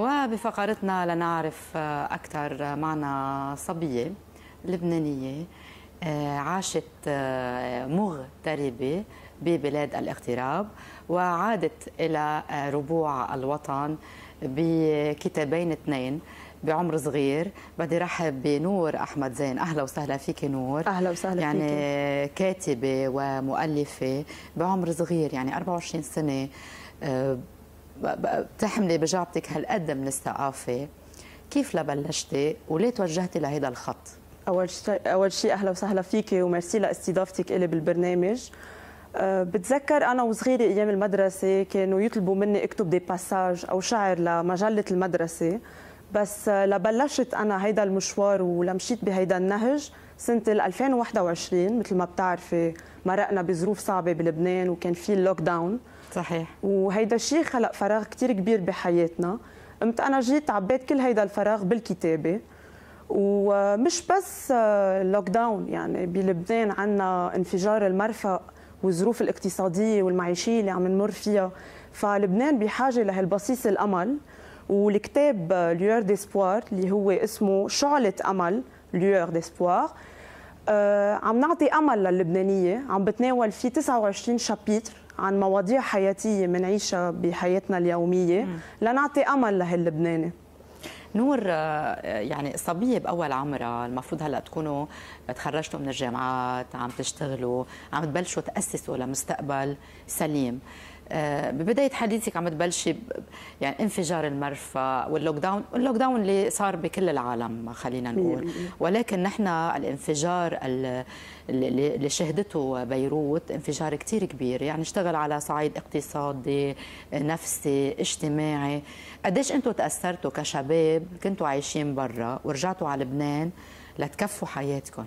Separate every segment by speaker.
Speaker 1: وبفقرتنا لنعرف آه، أكثر آه، معنا صبية لبنانية آه، عاشت مغتربة ببلاد الاغتراب وعادت إلى ربوع الوطن بكتابين اثنين بعمر صغير بدي رحب بنور احمد زين اهلا وسهلا فيك نور اهلا وسهلا يعني فيك. كاتبه ومؤلفه بعمر صغير يعني 24 سنه بتحملي بجعبتك هالقد من الثقافه كيف لبلشتي وليه توجهتي لهذا الخط؟ اول شيء اول شيء اهلا وسهلا فيكي وميرسي لاستضافتك
Speaker 2: الي بالبرنامج أه، بتذكر انا وصغيره ايام المدرسه كانوا يطلبوا مني اكتب دي باساج او شعر لمجله المدرسه بس أه، لبلشت انا هيدا المشوار ولمشيت بهيدا النهج سنه 2021 مثل ما بتعرفي مرقنا بظروف صعبه بلبنان وكان في اللوك داون صحيح وهيدا الشيء خلق فراغ كثير كبير بحياتنا قمت انا جيت عبيت كل هيدا الفراغ بالكتابه ومش بس اللوك آه، داون يعني بلبنان عندنا انفجار المرفأ والظروف الاقتصاديه والمعيشيه اللي عم نمر فيها فلبنان بحاجه لهالبصيص الامل والكتاب ليور آه، ديسبوار اللي هو اسمه شعله امل lueur d'espoir euh, عم نعطي امل للبنانيه عم بتناول في 29 شابيتر عن مواضيع حياتيه بنعيشها بحياتنا اليوميه لنعطي امل لهاللبناني
Speaker 1: نور آه، يعني صبيه باول عمرها آه، المفروض هلا تكونوا تخرجتوا من الجامعات عم تشتغلوا عم تبلشوا تاسسوا لمستقبل سليم آه، ببدايه حديثك عم تبلشي يعني انفجار المرفأ واللوك داون، اللوك داون اللي صار بكل العالم خلينا نقول، ولكن نحن الانفجار اللي شهدته بيروت انفجار كثير كبير، يعني اشتغل على صعيد اقتصادي، نفسي، اجتماعي، قديش انتم تاثرتوا كشباب كنتوا عايشين برا ورجعتوا على لبنان لتكفوا حياتكم؟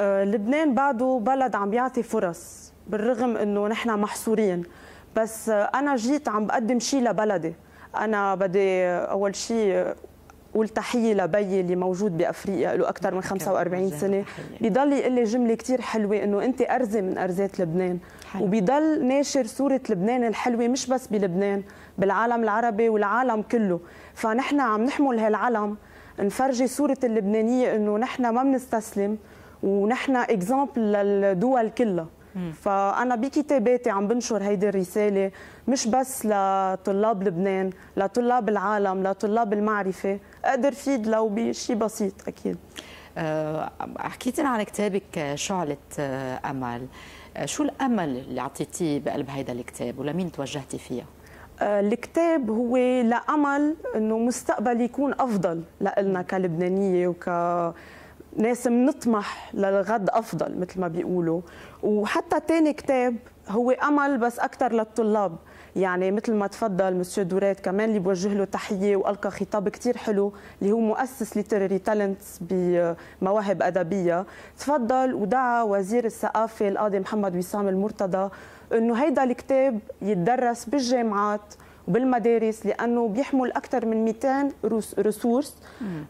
Speaker 1: آه، لبنان بعده بلد
Speaker 2: عم بيعطي فرص بالرغم انه نحن محصورين بس انا جيت عم بقدم شيء لبلدي انا بدي اول شيء قول تحيه لبيي اللي موجود بافريقيا له اكثر من 45 سنه بيضل يقول لي جمله كثير حلوه انه انت ارزه من ارزات لبنان حلو. وبيضل ناشر صوره لبنان الحلوه مش بس بلبنان بالعالم العربي والعالم كله فنحن عم نحمل هالعلم نفرجي صوره اللبنانيه انه نحن ما بنستسلم ونحن اكزامبل للدول كلها فانا بكتاباتي بيتي عم بنشر هيدي الرساله مش بس لطلاب لبنان لطلاب العالم لطلاب المعرفه اقدر فيد لو بشيء بسيط اكيد
Speaker 1: آه، حكيت عن كتابك شعله آه، آه، امل شو الامل اللي اعطيتيه بقلب هيدا الكتاب ولمين توجهتي فيها؟ الكتاب هو لامل انه مستقبل يكون افضل لنا
Speaker 2: كلبنانيه وك لازم نطمح للغد افضل مثل ما بيقولوا وحتى تاني كتاب هو امل بس اكثر للطلاب يعني مثل ما تفضل مسيو دورات كمان اللي بوجه له تحيه والقى خطاب كثير حلو اللي هو مؤسس ليترري تالنتس بمواهب ادبيه تفضل ودعا وزير الثقافه القاضي محمد وسام المرتضى انه هيدا الكتاب يتدرس بالجامعات وبالمدارس لانه بيحمل اكثر من 200 رسورس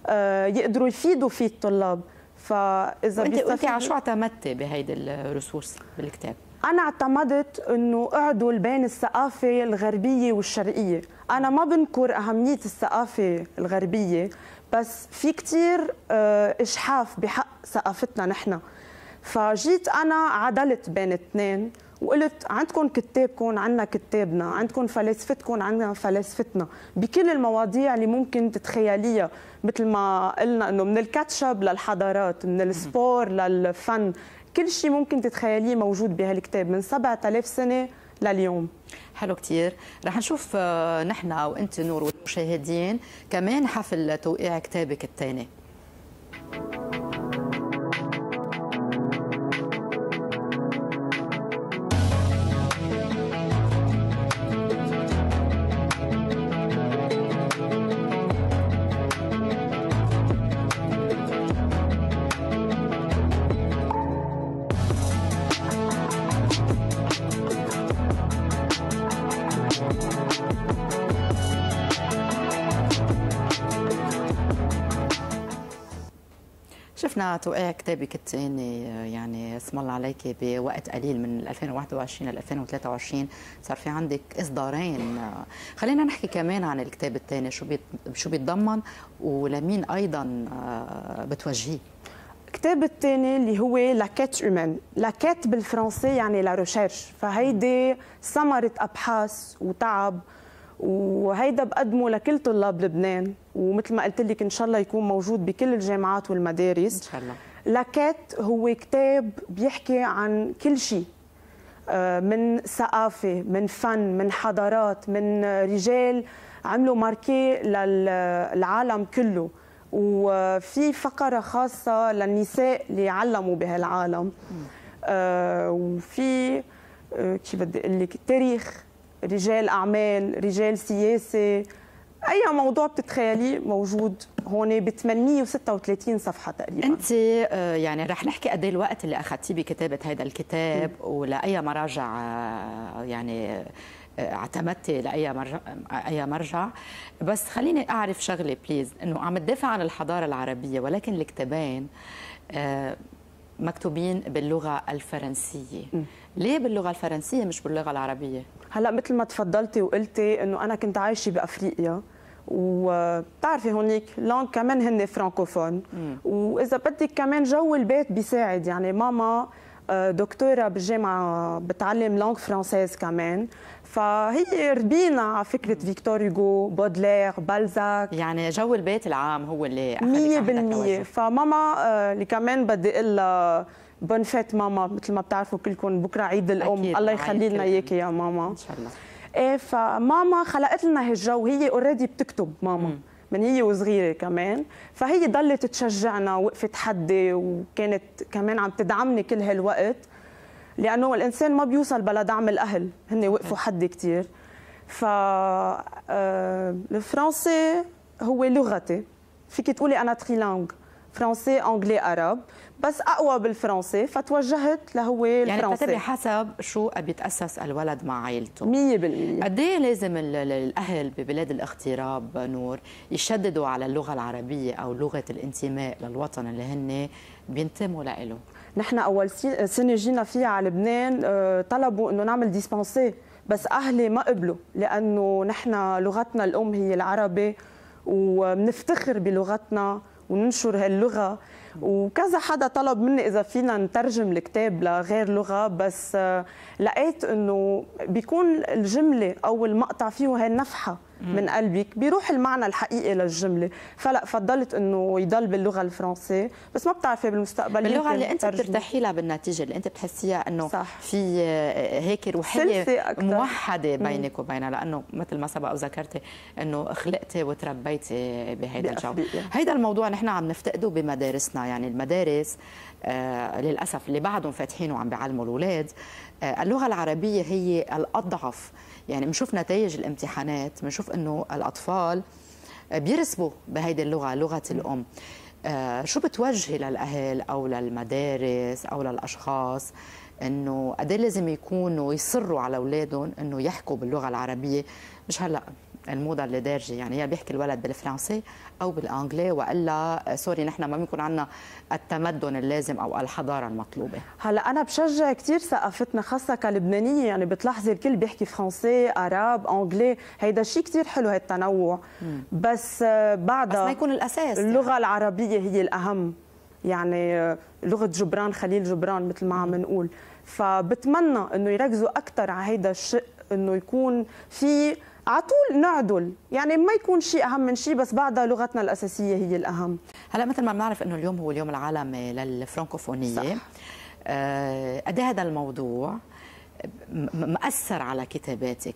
Speaker 2: آه، يقدروا يفيدوا فيه الطلاب فاذا انت قلتي على شو
Speaker 1: اعتمدتي بهيدي الريسورس بالكتاب
Speaker 2: انا اعتمدت انه اعدل بين الثقافه الغربيه والشرقيه انا ما بنكر اهميه الثقافه الغربيه بس في كثير آه، اجحاف بحق ثقافتنا نحن فجيت انا عدلت بين اثنين وقلت عندكم كتابكم عندنا كتابنا عندكم فلاسفتكم عندنا فلاسفتنا بكل المواضيع اللي ممكن تتخيليها مثل ما قلنا انه من الكاتشب للحضارات من السبور للفن كل شيء ممكن تتخيليه
Speaker 1: موجود بهالكتاب من 7000 سنه لليوم حلو كتير رح نشوف آه، نحن وانت نور والمشاهدين كمان حفل توقيع كتابك الثاني شفنا توقيع كتابك الثاني يعني اسم الله عليك بوقت قليل من 2021 ل 2023 صار في عندك اصدارين خلينا نحكي كمان عن الكتاب الثاني شو بيت شو بيتضمن ولمين ايضا آه، بتوجهيه الكتاب الثاني اللي هو لا لاكيت اومان كيت
Speaker 2: بالفرنسي يعني لا ريشيرش فهيدي ثمره ابحاث وتعب وهيدا بقدمه لكل طلاب لبنان ومثل ما قلت لك ان شاء الله يكون موجود بكل الجامعات والمدارس ان شاء الله لكات هو كتاب بيحكي عن كل شيء آه، من ثقافه من فن من حضارات من رجال عملوا ماركي للعالم كله وفي فقره خاصه للنساء اللي علموا بهالعالم آه، وفي آه، كيف بدي اقول لك تاريخ رجال اعمال رجال سياسه اي موضوع بتتخيليه موجود هون ب 836 صفحه تقريبا
Speaker 1: انت آه، يعني رح نحكي قد إيه الوقت اللي اخذتيه بكتابه هذا الكتاب ولاي مراجع آه، يعني آه، اعتمدتي لاي مرجع اي مرجع بس خليني اعرف شغله بليز انه عم تدافع عن الحضاره العربيه ولكن الكتابين مكتوبين باللغه الفرنسيه ليه باللغه الفرنسيه مش باللغه العربيه هلا مثل ما تفضلتي وقلتي
Speaker 2: انه انا كنت عايشه بافريقيا وبتعرفي هونيك لانك كمان هن فرانكوفون واذا بدك كمان جو البيت بيساعد يعني ماما دكتوره بالجامعه بتعلم لونغ فرانسيز كمان فهي ربينا على فكره فيكتور هيغو بودلير بالزاك
Speaker 1: يعني جو البيت العام هو اللي
Speaker 2: 100% فماما آه، اللي كمان بدي اقول لها بون فيت ماما مثل ما بتعرفوا كلكم بكره عيد الام أكيد. الله يخلي لنا اياكي يا ماما ان شاء الله ايه فماما خلقت لنا هالجو هي اوريدي بتكتب ماما مم. من هي وصغيره كمان فهي ضلت تشجعنا وقفت حدي وكانت كمان عم تدعمني كل هالوقت لانه الانسان ما بيوصل بلا دعم الاهل هن وقفوا حدي كثير ف آه، الفرنسي هو لغتي فيك تقولي انا تريلانغ فرنسي انجلي عرب بس اقوى بالفرنسي فتوجهت لهو يعني الفرنسي يعني
Speaker 1: حسب شو بيتاسس الولد مع عائلته 100% قد ايه لازم الاهل ببلاد الاغتراب نور يشددوا على اللغه العربيه او لغه الانتماء للوطن اللي هن بينتموا له
Speaker 2: نحن اول سنه جينا فيها على لبنان آه، طلبوا انه نعمل ديسبانسي بس اهلي ما قبلوا لانه نحن لغتنا الام هي العربي وبنفتخر بلغتنا وننشر هاللغه وكذا حدا طلب مني اذا فينا نترجم الكتاب لغير لغه بس آه، لقيت انه بيكون الجمله او المقطع فيه هي النفحه من قلبك بيروح المعنى الحقيقي للجمله فلا فضلت انه يضل
Speaker 1: باللغه الفرنسيه بس ما بتعرفي بالمستقبل باللغه اللي انت بترتاحي لها بالنتيجه اللي انت بتحسيها انه صح. في آه، هيك روحيه موحده بينك وبينها لانه مثل ما سبق وذكرتي انه خلقتي وتربيتي بهذا الجو هيدا الموضوع نحن عم نفتقده بمدارسنا يعني المدارس آه، للاسف اللي بعدهم فاتحين وعم بيعلموا الاولاد آه، اللغه العربيه هي الاضعف يعني بنشوف نتائج الامتحانات بنشوف انه الاطفال بيرسبوا بهيدي اللغه لغه الام آه، شو بتوجهي للاهل او للمدارس او للاشخاص انه قد إيه لازم يكونوا يصروا على اولادهم انه يحكوا باللغه العربيه مش هلا الموضه اللي دارجه يعني يا بيحكي الولد بالفرنسي او بالانجلي والا آه، سوري نحن ما بنكون عندنا التمدن اللازم او الحضاره المطلوبه هلا انا بشجع كثير
Speaker 2: ثقافتنا خاصه كلبنانيه يعني بتلاحظي الكل بيحكي فرنسي عرب انجلي هيدا شيء كثير حلو هالتنوع بس آه، بعد بس ما يكون الاساس يعني. اللغه يعني. العربيه هي الاهم يعني آه، لغه جبران خليل جبران مثل ما عم نقول فبتمنى انه يركزوا اكثر على هيدا الشق انه يكون في على طول نعدل يعني ما يكون شيء اهم من شيء بس بعدها لغتنا الاساسيه هي الاهم
Speaker 1: هلا مثل ما بنعرف انه اليوم هو اليوم العالمي للفرنكوفونيه صح. آه، قد إيه هذا الموضوع مأثر على كتاباتك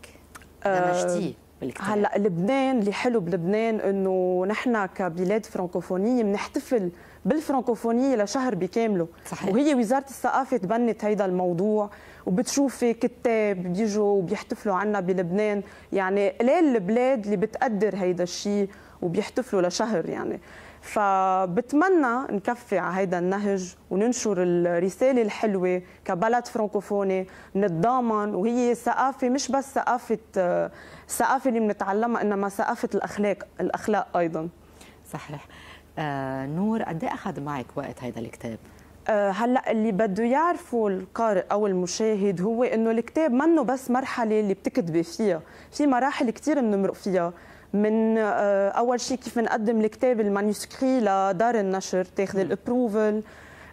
Speaker 1: آه، دمجتيه آه
Speaker 2: بالكتاب هلا لبنان اللي حلو بلبنان انه نحن كبلاد فرنكوفونيه بنحتفل بالفرنكوفونيه لشهر بكامله صحيح. وهي وزاره الثقافه تبنت هيدا الموضوع وبتشوفي كتاب بيجوا وبيحتفلوا عنا بلبنان يعني قليل البلاد اللي بتقدر هيدا الشيء وبيحتفلوا لشهر يعني فبتمنى نكفي على هيدا النهج وننشر الرساله الحلوه كبلد فرنكوفوني نتضامن وهي ثقافه مش بس ثقافه الثقافه اللي بنتعلمها انما ثقافه الاخلاق الاخلاق ايضا صحيح آه نور قد ايه اخذ معك وقت هذا الكتاب؟ آه، هلا اللي بده يعرفه القارئ او المشاهد هو انه الكتاب منه بس مرحله اللي بتكتبي فيها، في مراحل كثير بنمرق فيها، من آه، اول شيء كيف نقدم الكتاب المانيوسكري لدار النشر تاخذ الابروفل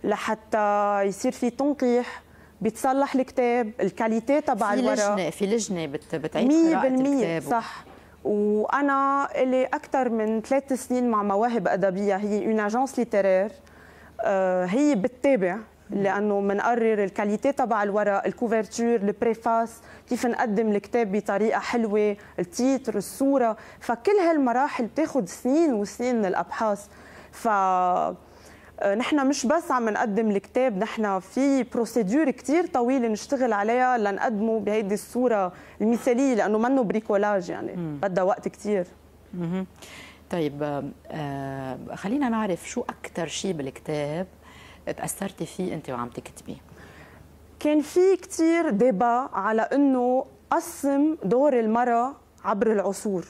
Speaker 2: لحتى يصير في تنقيح بيتصلح الكتاب الكاليتي تبع الورق في لجنه
Speaker 1: في لجنه بتعيد 100% صح
Speaker 2: وانا لي اكثر من ثلاث سنين مع مواهب ادبيه هي اون اجونس ليترير هي بتتابع لانه منقرر الكاليتي تبع الورق الكوفرتور البريفاس كيف نقدم الكتاب بطريقه حلوه التيتر الصوره فكل هالمراحل بتاخذ سنين وسنين من الابحاث ف آه، نحن مش بس عم نقدم الكتاب نحن في بروسيدور كتير طويله نشتغل عليها لنقدمه بهيدي الصوره المثاليه لانه منه بريكولاج يعني
Speaker 1: بدها وقت كتير طيب آه، خلينا نعرف شو اكثر شيء بالكتاب تاثرتي فيه انت وعم تكتبي كان
Speaker 2: في كتير ديبا على انه قسم دور المراه عبر العصور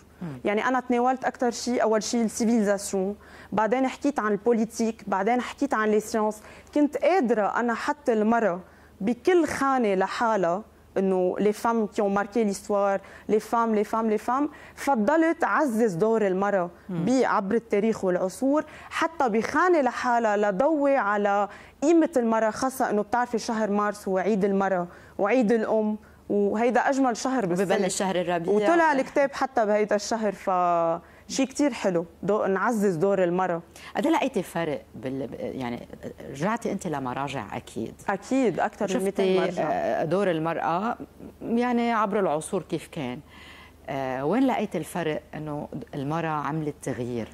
Speaker 2: يعني انا تناولت اكثر شيء اول شيء السيفيليزاسيون بعدين حكيت عن البوليتيك بعدين حكيت عن لي سيونس كنت قادره انا حتى المراه بكل خانه لحالها انه لي فام كي اون ماركي ليستوار لي فام لي فام لي فام فضلت عزز دور المراه عبر التاريخ والعصور حتى بخانه لحالها لضوي على قيمه المراه خاصه انه بتعرفي شهر مارس هو عيد المراه وعيد الام وهيدا اجمل شهر بالسنه ببلش شهر الربيع وطلع الكتاب حتى
Speaker 1: بهيدا الشهر ف شيء كثير حلو دو نعزز دور المرأة قد لقيتي فرق بال يعني رجعتي انت لمراجع اكيد اكيد اكثر من 200 مرجع آه، دور المرأة يعني عبر العصور كيف كان آه وين لقيت الفرق انه المرأة عملت تغيير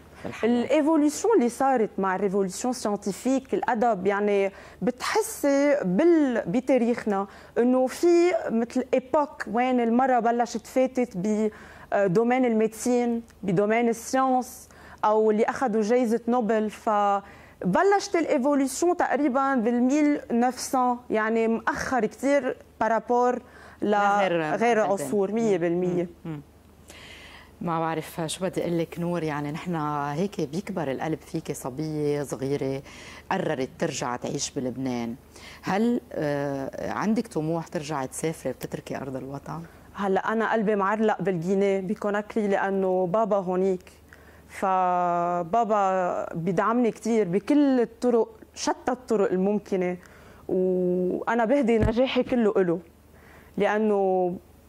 Speaker 1: الايفولوشن اللي صارت مع
Speaker 2: الريفولوشن سيانتيفيك الادب يعني بتحسي بال... بتاريخنا انه في مثل ايبوك وين المره بلشت فاتت بدومين الميدسين بدومين السيانس او اللي اخذوا جائزه نوبل ف بلشت الايفولوشن تقريبا بال 1900 يعني مؤخر كثير بارابور
Speaker 1: لغير عصور 100% ما بعرف شو بدي اقول لك نور يعني نحن هيك بيكبر القلب فيك صبيه صغيره قررت ترجع تعيش بلبنان هل آه، عندك طموح ترجعي تسافري وتتركي ارض الوطن هلا انا قلبي معلق بالجيني بكوناكري
Speaker 2: لانه بابا هونيك فبابا بيدعمني كثير بكل الطرق شتى الطرق الممكنه وانا بهدي نجاحي كله له لانه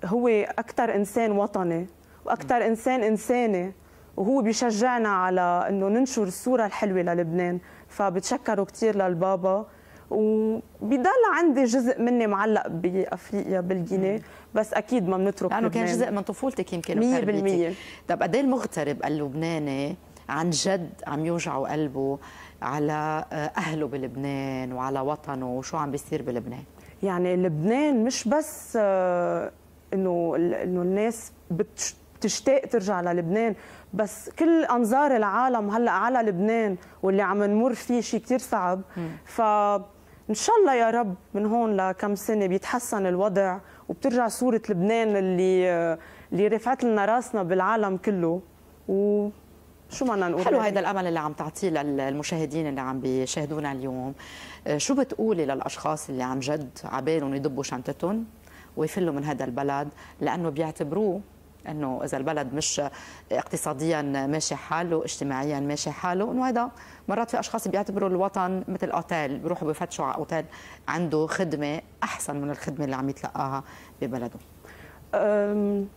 Speaker 2: هو اكثر انسان وطني واكثر انسان انساني وهو بيشجعنا على انه ننشر الصوره الحلوه للبنان فبتشكره كثير للبابا وبيضل عندي جزء مني معلق
Speaker 1: بافريقيا بالجيني بس اكيد ما بنترك لانه كان جزء من طفولتك يمكن 100% طب قد ايه المغترب اللبناني عن جد عم يوجعوا قلبه على آه، اهله بلبنان وعلى وطنه وشو عم بيصير بلبنان يعني
Speaker 2: لبنان مش بس آه، انه انه الناس بتش بتشتاق ترجع للبنان بس كل انظار العالم هلا على لبنان واللي عم نمر فيه شيء كثير صعب ف ان شاء الله يا رب من هون لكم سنه بيتحسن الوضع وبترجع صوره لبنان اللي اللي رفعت لنا راسنا بالعالم كله و شو ما
Speaker 1: نقول حلو هذا الامل اللي عم تعطيه للمشاهدين اللي عم بيشاهدونا اليوم آه، شو بتقولي للاشخاص اللي عم جد عبالهم يدبوا شنطتهم ويفلوا من هذا البلد لانه بيعتبروه انه اذا البلد مش اقتصاديا ماشي حاله اجتماعيا ماشي حاله انه هذا مرات في اشخاص بيعتبروا الوطن مثل اوتيل بيروحوا بفتشوا على اوتيل عنده خدمه احسن من الخدمه اللي عم يتلقاها ببلده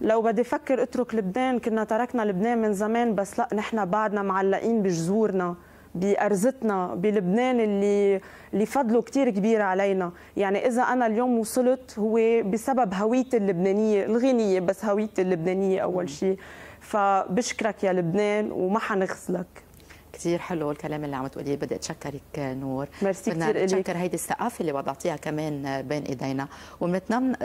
Speaker 1: لو بدي فكر اترك لبنان
Speaker 2: كنا تركنا لبنان من زمان بس لا نحن بعدنا معلقين بجذورنا بارزتنا بلبنان اللي اللي فضله كثير كبير علينا يعني اذا انا اليوم وصلت هو بسبب هويتي اللبنانيه الغنيه بس هويتي اللبنانيه اول شيء
Speaker 1: فبشكرك يا لبنان وما حنغسلك كثير حلو الكلام اللي عم تقوليه بدي اتشكرك نور ميرسي كثير اتشكر هيدي الثقافه اللي وضعتيها كمان بين ايدينا ونتمنى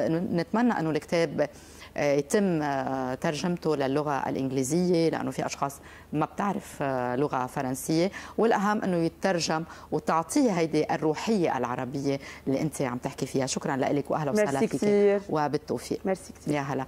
Speaker 1: انه الكتاب آه، يتم آه، ترجمته للغه الانجليزيه لانه في اشخاص ما بتعرف آه، لغه فرنسيه والاهم انه يترجم وتعطيه هيدي الروحيه العربيه اللي انت عم تحكي فيها شكرا لك واهلا وسهلا فيك وبالتوفيق ميرسي كثير يا هلا